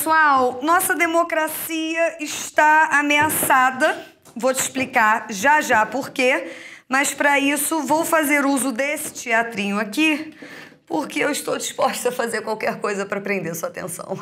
pessoal, nossa democracia está ameaçada. Vou te explicar já já por quê, mas para isso vou fazer uso desse teatrinho aqui, porque eu estou disposta a fazer qualquer coisa para prender sua atenção.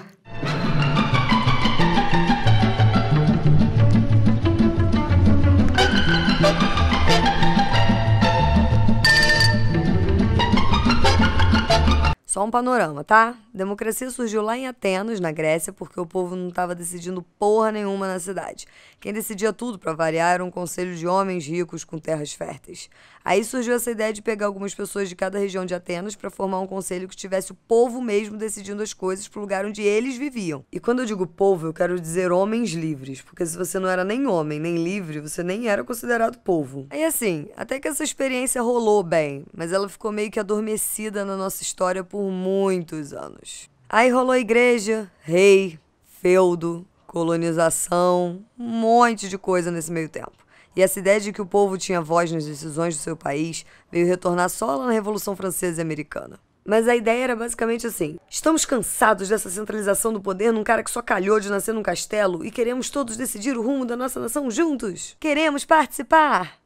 Só um panorama, tá? Democracia surgiu lá em Atenas, na Grécia, porque o povo não estava decidindo porra nenhuma na cidade. Quem decidia tudo para variar era um conselho de homens ricos com terras férteis. Aí surgiu essa ideia de pegar algumas pessoas de cada região de Atenas para formar um conselho que tivesse o povo mesmo decidindo as coisas pro lugar onde eles viviam. E quando eu digo povo, eu quero dizer homens livres, porque se você não era nem homem nem livre, você nem era considerado povo. Aí assim, até que essa experiência rolou bem, mas ela ficou meio que adormecida na nossa história por muitos anos. Aí rolou igreja, rei, feudo, colonização, um monte de coisa nesse meio tempo. E essa ideia de que o povo tinha voz nas decisões do seu país veio retornar só lá na Revolução Francesa e Americana. Mas a ideia era basicamente assim: estamos cansados dessa centralização do poder num cara que só calhou de nascer num castelo e queremos todos decidir o rumo da nossa nação juntos. Queremos participar!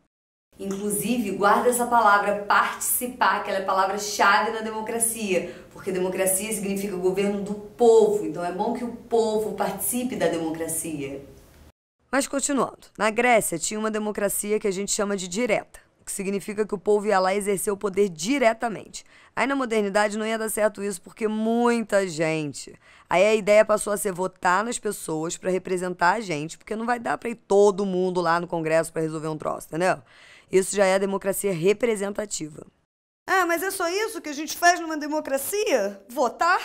Inclusive, guarda essa palavra participar, que ela é palavra-chave na democracia, porque democracia significa governo do povo, então é bom que o povo participe da democracia. Mas continuando, na Grécia tinha uma democracia que a gente chama de direta, o que significa que o povo ia lá exercer o poder diretamente. Aí na modernidade não ia dar certo isso porque muita gente. Aí a ideia passou a ser votar nas pessoas para representar a gente, porque não vai dar para ir todo mundo lá no Congresso para resolver um troço, entendeu? Isso já é democracia representativa. Ah, mas é só isso que a gente faz numa democracia? Votar?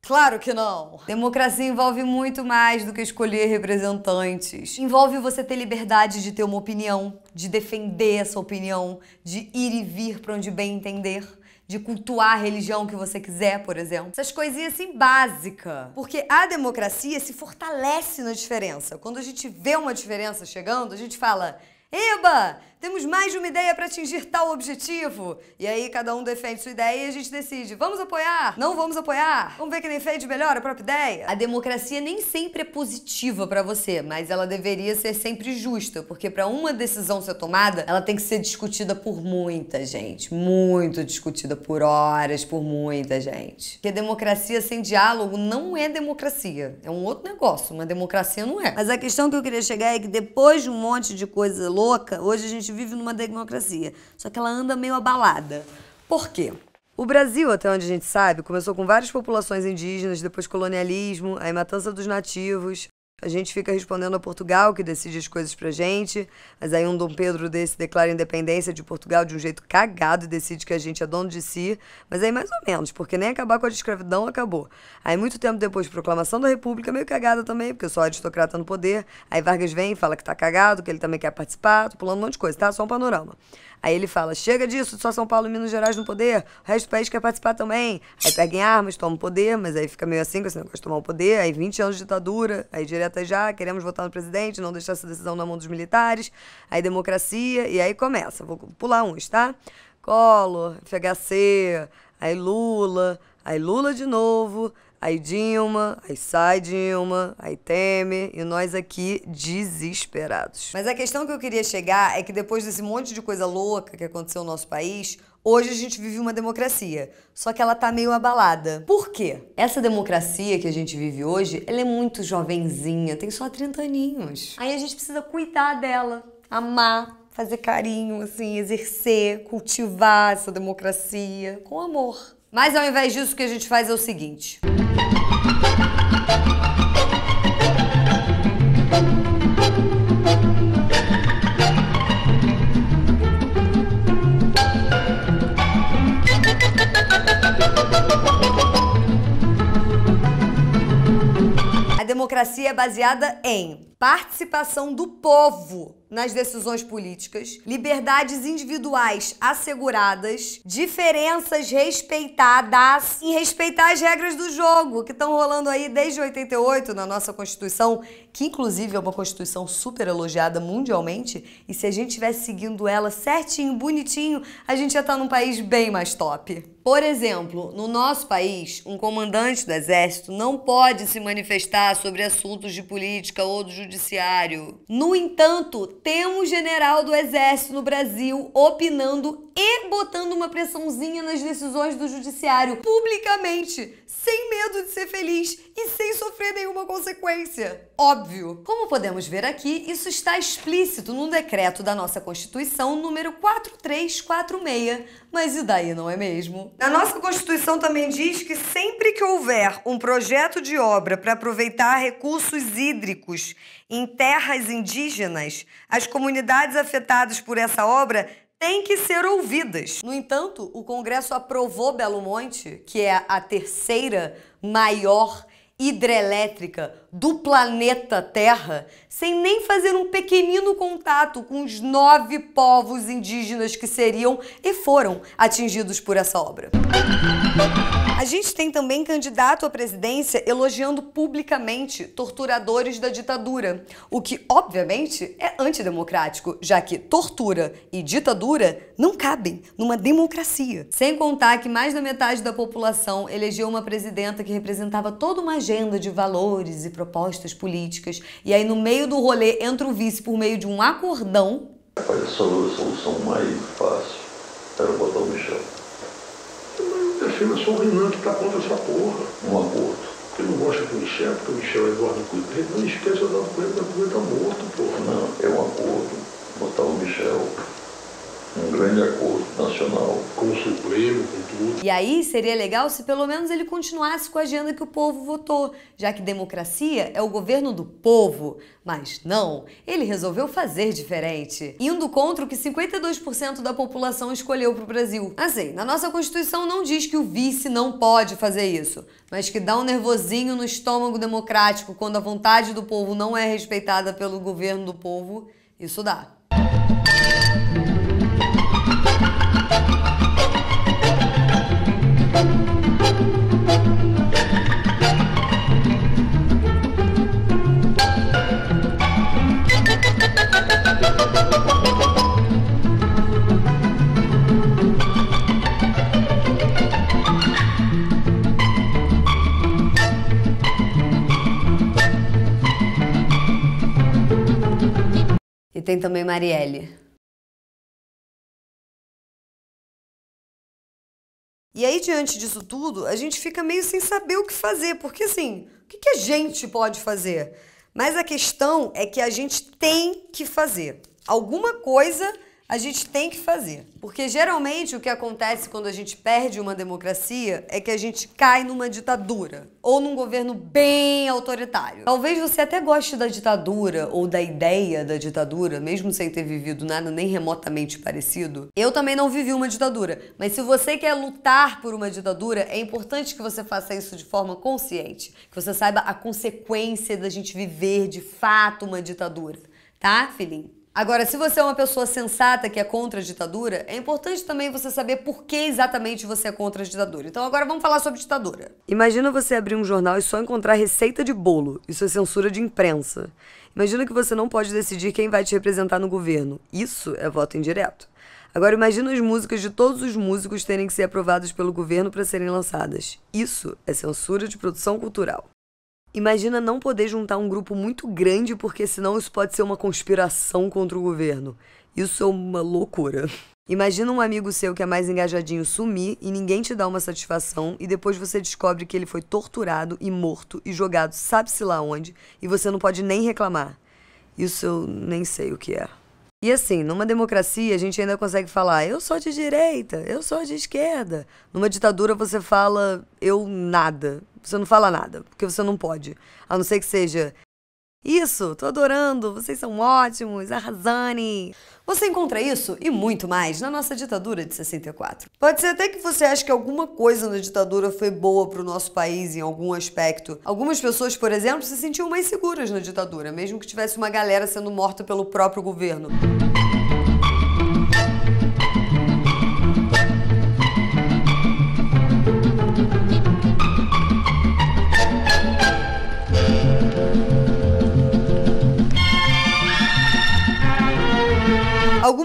Claro que não! Democracia envolve muito mais do que escolher representantes. Envolve você ter liberdade de ter uma opinião, de defender essa opinião, de ir e vir para onde bem entender de cultuar a religião que você quiser, por exemplo. Essas coisinhas assim básicas. Porque a democracia se fortalece na diferença. Quando a gente vê uma diferença chegando, a gente fala: "Eba, temos mais de uma ideia para atingir tal objetivo. E aí cada um defende sua ideia e a gente decide: vamos apoiar? Não vamos apoiar? Vamos ver quem defende melhor a própria ideia? A democracia nem sempre é positiva para você, mas ela deveria ser sempre justa, porque para uma decisão ser tomada, ela tem que ser discutida por muita gente, muito discutida por horas, por muita gente. Porque democracia sem diálogo não é democracia, é um outro negócio, uma democracia não é. Mas a questão que eu queria chegar é que depois de um monte de coisa louca, hoje a gente vive numa democracia, só que ela anda meio abalada. Por quê? O Brasil, até onde a gente sabe, começou com várias populações indígenas, depois colonialismo, aí matança dos nativos, a gente fica respondendo a Portugal, que decide as coisas pra gente, mas aí um Dom Pedro desse declara independência de Portugal de um jeito cagado e decide que a gente é dono de si, mas aí mais ou menos, porque nem acabar com a escravidão acabou. Aí muito tempo depois, proclamação da República, meio cagada também, porque só aristocrata no poder, aí Vargas vem e fala que tá cagado, que ele também quer participar, tô pulando um monte de coisa, tá? Só um panorama. Aí ele fala: chega disso, só São Paulo e Minas Gerais no poder, o resto do país quer participar também. Aí pega em armas, toma o poder, mas aí fica meio assim com esse negócio de tomar o poder, aí 20 anos de ditadura, aí direta já, queremos votar no presidente, não deixar essa decisão na mão dos militares, aí democracia, e aí começa. Vou pular uns, tá? Collor, FHC, aí Lula, aí Lula de novo, Aí Dilma, aí sai Dilma, aí Temer, e nós aqui desesperados. Mas a questão que eu queria chegar é que depois desse monte de coisa louca que aconteceu no nosso país, Hoje a gente vive uma democracia, só que ela tá meio abalada. Por quê? Essa democracia que a gente vive hoje, ela é muito jovenzinha, tem só 30 aninhos. Aí a gente precisa cuidar dela, amar, fazer carinho, assim, exercer, cultivar essa democracia com amor. Mas ao invés disso, o que a gente faz é o seguinte. democracia é baseada em participação do povo nas decisões políticas, liberdades individuais asseguradas, diferenças respeitadas e respeitar as regras do jogo que estão rolando aí desde 88 na nossa Constituição que inclusive é uma constituição super elogiada mundialmente, e se a gente estivesse seguindo ela certinho, bonitinho, a gente ia estar tá num país bem mais top. Por exemplo, no nosso país, um comandante do exército não pode se manifestar sobre assuntos de política ou do judiciário. No entanto, temos general do exército no Brasil opinando e botando uma pressãozinha nas decisões do judiciário publicamente, sem medo de ser feliz e sem sofrer nenhuma consequência. Óbvio óbvio. Como podemos ver aqui, isso está explícito no decreto da nossa Constituição número 4346. Mas e daí, não é mesmo? A nossa Constituição também diz que sempre que houver um projeto de obra para aproveitar recursos hídricos em terras indígenas, as comunidades afetadas por essa obra têm que ser ouvidas. No entanto, o Congresso aprovou Belo Monte, que é a terceira maior hidrelétrica do planeta Terra sem nem fazer um pequenino contato com os nove povos indígenas que seriam e foram atingidos por essa obra. A gente tem também candidato à presidência elogiando publicamente torturadores da ditadura, o que, obviamente, é antidemocrático, já que tortura e ditadura não cabem numa democracia. Sem contar que mais da metade da população elegeu uma presidenta que representava toda uma agenda de valores e propostas políticas. E aí, no meio do rolê, entra o vice por meio de um acordão. Rapaz, a solução mais fácil era botar o Michel. Eu filho, eu sou o Renan que está contra essa porra. Um acordo. Eu não gosto do Michel, porque o Michel é Eduardo Coelho. Não esqueça da coisa Coelho, o Eduardo está morto, porra. Não, é um acordo. Botar o Michel um grande acordo nacional. Com o Supremo, com tudo. E aí seria legal se pelo menos ele continuasse com a agenda que o povo votou, já que democracia é o governo do povo. Mas não, ele resolveu fazer diferente, indo contra o que 52% da população escolheu para o Brasil. Assim, na nossa Constituição não diz que o vice não pode fazer isso, mas que dá um nervosinho no estômago democrático quando a vontade do povo não é respeitada pelo governo do povo, isso dá. tem também Marielle. E aí, diante disso tudo, a gente fica meio sem saber o que fazer, porque assim, o que, a gente pode fazer? Mas a questão é que a gente tem que fazer. Alguma coisa a gente tem que fazer. Porque geralmente o que acontece quando a gente perde uma democracia é que a gente cai numa ditadura ou num governo bem autoritário. Talvez você até goste da ditadura ou da ideia da ditadura, mesmo sem ter vivido nada nem remotamente parecido. Eu também não vivi uma ditadura, mas se você quer lutar por uma ditadura, é importante que você faça isso de forma consciente, que você saiba a consequência da gente viver de fato uma ditadura, tá, filhinho? Agora, se você é uma pessoa sensata que é contra a ditadura, é importante também você saber por que exatamente você é contra a ditadura. Então agora vamos falar sobre ditadura. Imagina você abrir um jornal e só encontrar receita de bolo. Isso é censura de imprensa. Imagina que você não pode decidir quem vai te representar no governo. Isso é voto indireto. Agora imagina as músicas de todos os músicos terem que ser aprovadas pelo governo para serem lançadas. Isso é censura de produção cultural. Imagina não poder juntar um grupo muito grande, porque senão isso pode ser uma conspiração contra o governo. Isso é uma loucura. Imagina um amigo seu que é mais engajadinho sumir e ninguém te dá uma satisfação e depois você descobre que ele foi torturado e morto e jogado sabe-se lá onde e você não pode nem reclamar. Isso eu nem sei o que é. E assim, numa democracia a gente ainda consegue falar, eu sou de direita, eu sou de esquerda. Numa ditadura você fala, eu nada. Você não fala nada, porque você não pode. A não ser que seja isso, tô adorando, vocês são ótimos, arrasane! Você encontra isso e muito mais na nossa ditadura de 64. Pode ser até que você ache que alguma coisa na ditadura foi boa para o nosso país em algum aspecto. Algumas pessoas, por exemplo, se sentiam mais seguras na ditadura, mesmo que tivesse uma galera sendo morta pelo próprio governo.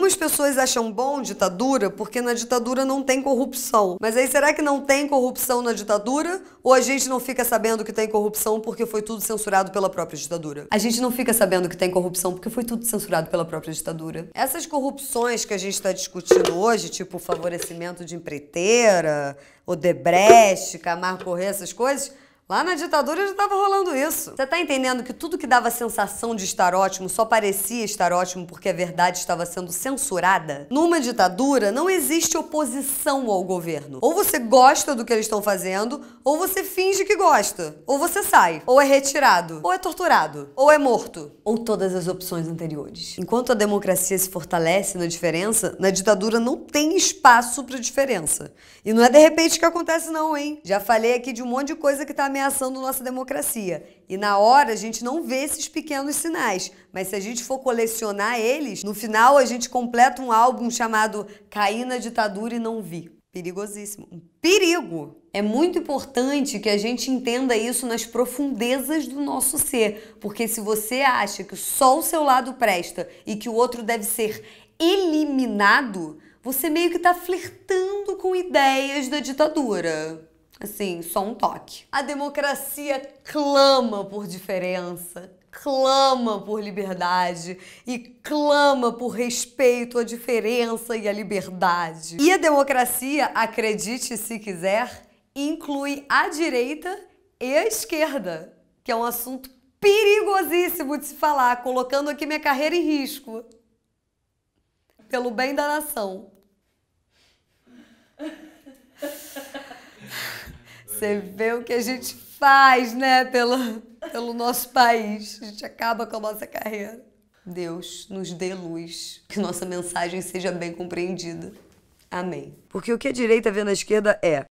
Algumas pessoas acham bom ditadura porque na ditadura não tem corrupção. Mas aí será que não tem corrupção na ditadura? Ou a gente não fica sabendo que tem corrupção porque foi tudo censurado pela própria ditadura? A gente não fica sabendo que tem corrupção porque foi tudo censurado pela própria ditadura. Essas corrupções que a gente está discutindo hoje, tipo favorecimento de empreiteira, Odebrecht, Camargo Corrêa, essas coisas, Lá na ditadura já estava rolando isso. Você tá entendendo que tudo que dava sensação de estar ótimo só parecia estar ótimo porque a verdade estava sendo censurada? Numa ditadura não existe oposição ao governo. Ou você gosta do que eles estão fazendo, ou você finge que gosta. Ou você sai, ou é retirado, ou é torturado, ou é morto, ou todas as opções anteriores. Enquanto a democracia se fortalece na diferença, na ditadura não tem espaço para diferença. E não é de repente que acontece não, hein? Já falei aqui de um monte de coisa que tá me ameaçando nossa democracia. E na hora a gente não vê esses pequenos sinais, mas se a gente for colecionar eles, no final a gente completa um álbum chamado Caí na Ditadura e Não Vi. Perigosíssimo. Um perigo! É muito importante que a gente entenda isso nas profundezas do nosso ser, porque se você acha que só o seu lado presta e que o outro deve ser eliminado, você meio que está flertando com ideias da ditadura assim, só um toque. A democracia clama por diferença, clama por liberdade e clama por respeito à diferença e à liberdade. E a democracia, acredite se quiser, inclui a direita e a esquerda, que é um assunto perigosíssimo de se falar, colocando aqui minha carreira em risco. Pelo bem da nação. Você vê o que a gente faz, né, pelo, pelo nosso país. A gente acaba com a nossa carreira. Deus nos dê luz, que nossa mensagem seja bem compreendida. Amém. Porque o que a direita vê na esquerda é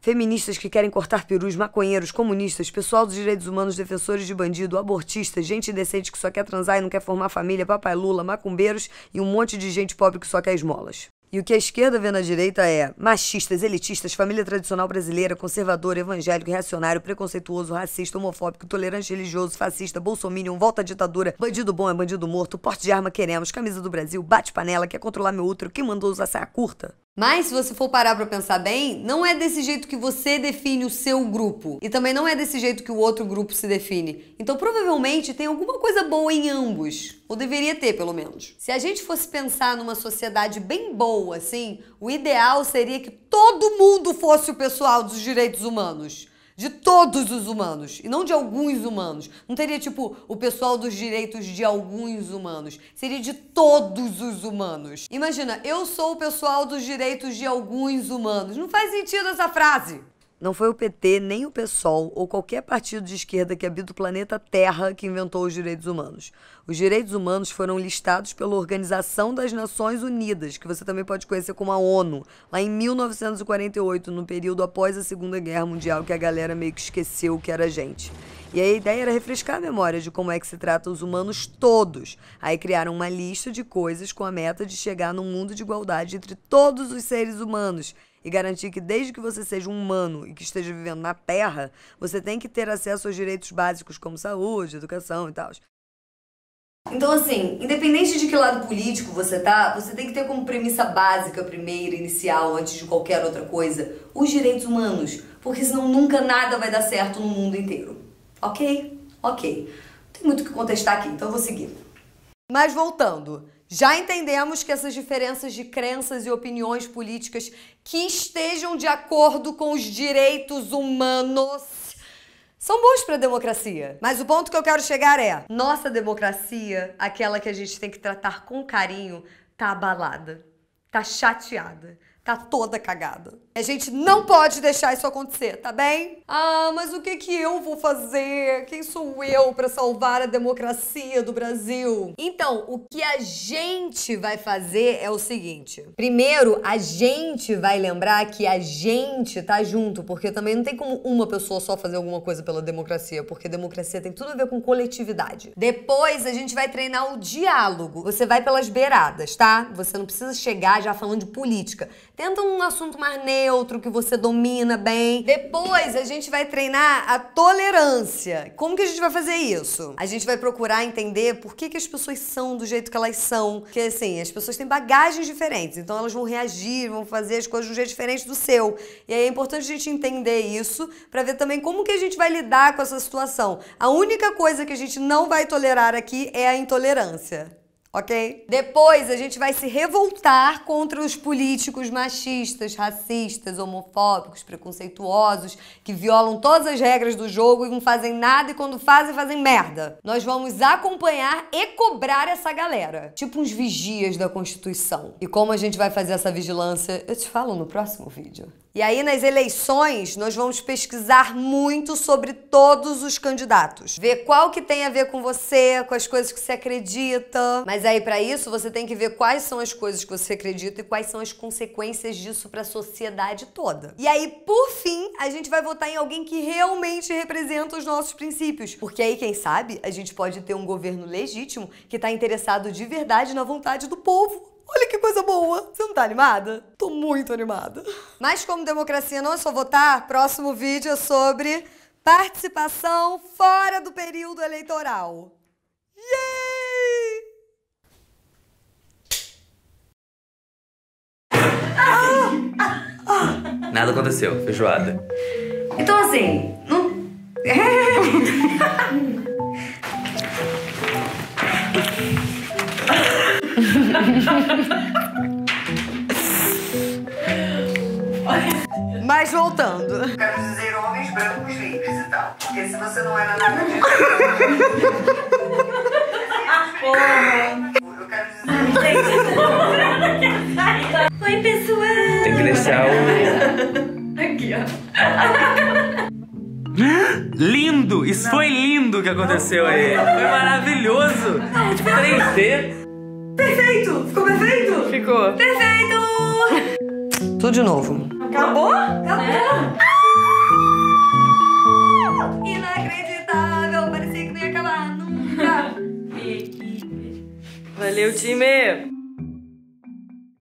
feministas que querem cortar perus, maconheiros, comunistas, pessoal dos direitos humanos, defensores de bandido, abortistas, gente indecente que só quer transar e não quer formar família, papai Lula, macumbeiros e um monte de gente pobre que só quer esmolas. E o que a esquerda vê na direita é machistas, elitistas, família tradicional brasileira, conservador, evangélico, reacionário, preconceituoso, racista, homofóbico, intolerante religioso, fascista, bolsominion, volta à ditadura, bandido bom é bandido morto, porte de arma queremos, camisa do Brasil, bate panela, quer controlar meu útero, quem mandou usar saia curta? Mas se você for parar para pensar bem, não é desse jeito que você define o seu grupo e também não é desse jeito que o outro grupo se define. Então provavelmente tem alguma coisa boa em ambos, ou deveria ter pelo menos. Se a gente fosse pensar numa sociedade bem boa assim, o ideal seria que todo mundo fosse o pessoal dos direitos humanos. De todos os humanos, e não de alguns humanos. Não teria, tipo, o pessoal dos direitos de alguns humanos. Seria de todos os humanos. Imagina, eu sou o pessoal dos direitos de alguns humanos. Não faz sentido essa frase. Não foi o PT, nem o PSOL ou qualquer partido de esquerda que habita o planeta Terra que inventou os direitos humanos. Os direitos humanos foram listados pela Organização das Nações Unidas, que você também pode conhecer como a ONU, lá em 1948, no período após a Segunda Guerra Mundial, que a galera meio que esqueceu o que era a gente. E a ideia era refrescar a memória de como é que se trata os humanos todos. Aí criaram uma lista de coisas com a meta de chegar num mundo de igualdade entre todos os seres humanos e garantir que, desde que você seja um humano e que esteja vivendo na Terra, você tem que ter acesso aos direitos básicos como saúde, educação e tal. Então, assim, independente de que lado político você tá, você tem que ter como premissa básica, primeira, inicial, antes de qualquer outra coisa, os direitos humanos, porque senão nunca nada vai dar certo no mundo inteiro. Ok? Ok. Não tem muito o que contestar aqui, então eu vou seguir. Mas voltando, já entendemos que essas diferenças de crenças e opiniões políticas que estejam de acordo com os direitos humanos são bons para a democracia. Mas o ponto que eu quero chegar é: nossa democracia, aquela que a gente tem que tratar com carinho, tá abalada, tá chateada tá toda cagada. A gente não pode deixar isso acontecer, tá bem? Ah, mas o que que eu vou fazer? Quem sou eu para salvar a democracia do Brasil? Então, o que a gente vai fazer é o seguinte. Primeiro, a gente vai lembrar que a gente tá junto, porque também não tem como uma pessoa só fazer alguma coisa pela democracia, porque democracia tem tudo a ver com coletividade. Depois, a gente vai treinar o diálogo. Você vai pelas beiradas, tá? Você não precisa chegar já falando de política. Tenta um assunto mais neutro que você domina bem. Depois a gente vai treinar a tolerância. Como que a gente vai fazer isso? A gente vai procurar entender por que, que as pessoas são do jeito que elas são. Porque assim, as pessoas têm bagagens diferentes, então elas vão reagir, vão fazer as coisas de um jeito diferente do seu. E aí é importante a gente entender isso para ver também como que a gente vai lidar com essa situação. A única coisa que a gente não vai tolerar aqui é a intolerância ok? Depois a gente vai se revoltar contra os políticos machistas, racistas, homofóbicos, preconceituosos, que violam todas as regras do jogo e não fazem nada e quando fazem, fazem merda. Nós vamos acompanhar e cobrar essa galera, tipo uns vigias da Constituição. E como a gente vai fazer essa vigilância, eu te falo no próximo vídeo. E aí, nas eleições, nós vamos pesquisar muito sobre todos os candidatos. Ver qual que tem a ver com você, com as coisas que você acredita. Mas aí, para isso, você tem que ver quais são as coisas que você acredita e quais são as consequências disso para a sociedade toda. E aí, por fim, a gente vai votar em alguém que realmente representa os nossos princípios. Porque aí, quem sabe, a gente pode ter um governo legítimo que está interessado de verdade na vontade do povo. Olha que coisa boa! Você não tá animada? Tô muito animada. Mas como democracia não é só votar, tá, próximo vídeo é sobre participação fora do período eleitoral. Yay! Nada aconteceu, feijoada. Então assim, não. É. Mas voltando. Quero dizer homens brancos livres e tal. Porque se você não era é nada disso. Oi, pessoal! Tem que deixar o. Aqui, ó. Lindo! Isso não. foi lindo que aconteceu aí. Foi maravilhoso! Tipo, 3D. Perfeito! Ficou perfeito? Ficou. Perfeito! Tudo de novo. Acabou? Acabou! É. Ah! Inacreditável! Parecia que não ia acabar nunca. Valeu, time!